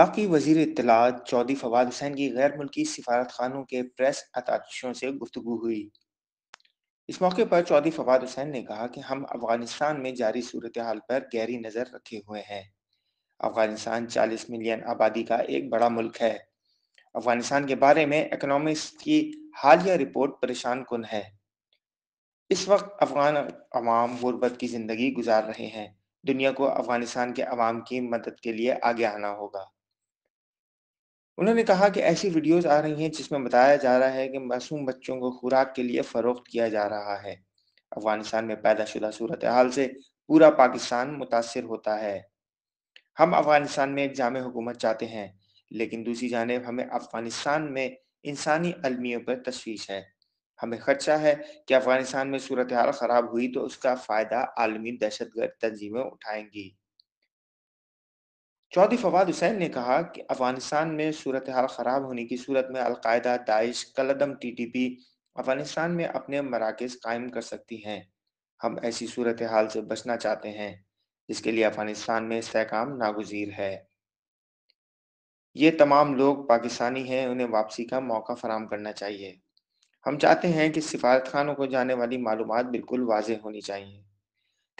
इराक़ी वज़ीर इतलात चौधरी फवाद हुसैन की गैर मुल्की खानों के प्रेस अताशों से गुफ्तु हुई। इस मौके पर चौधरी फवाद हुसैन ने कहा कि हम अफगानिस्तान में जारी सूरत हाल पर गहरी नज़र रखे हुए हैं। अफगानिस्तान 40 मिलियन आबादी का एक बड़ा मुल्क है। अफगानिस्तान के बारे में इकोनॉमिस्ट की हालिया रिपोर्ट परेशान कुन है। इस वक्त अफगान अवाम गुर्बत की ज़िंदगी गुजार रहे हैं। दुनिया को अफगानिस्तान के अवाम की मदद के लिए आगे आना होगा। उन्होंने कहा कि ऐसी वीडियोस आ रही हैं जिसमें बताया जा रहा है कि मासूम बच्चों को खुराक के लिए फ़रोख्त किया जा रहा है अफगानिस्तान में पैदाशुदा सूरत हाल से पूरा पाकिस्तान मुतासर होता है हम अफगानिस्तान में एक जाम हुकूमत चाहते हैं लेकिन दूसरी जानब हमें अफगानिस्तान में इंसानी अलमियों पर तशवीश है हमें खदशा है कि अफगानिस्तान में सूरत हाल ख़राब हुई तो उसका फ़ायदा आलमी दहशत गर्द तंजीमें उठाएंगी चौधरी फवाद हुसैन ने कहा कि अफगानिस्तान में सूरत हाल ख़राब होने की सूरत में अलकायदा दाइश कलदम टीटीपी अफगानिस्तान में अपने मराकज कायम कर सकती हैं हम ऐसी सूरत हाल से बचना चाहते हैं जिसके लिए अफगानिस्तान में इसकाम नागुजीर है ये तमाम लोग पाकिस्तानी हैं उन्हें वापसी का मौका फराम करना चाहिए हम चाहते हैं कि सिफारत खानों को जाने वाली मालूम बिल्कुल वाज होनी चाहिए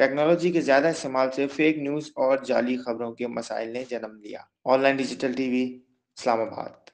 टेक्नोलॉजी के ज्यादा इस्तेमाल से फेक न्यूज और जाली खबरों के मसाइल ने जन्म लिया ऑनलाइन डिजिटल टीवी इस्लामाबाद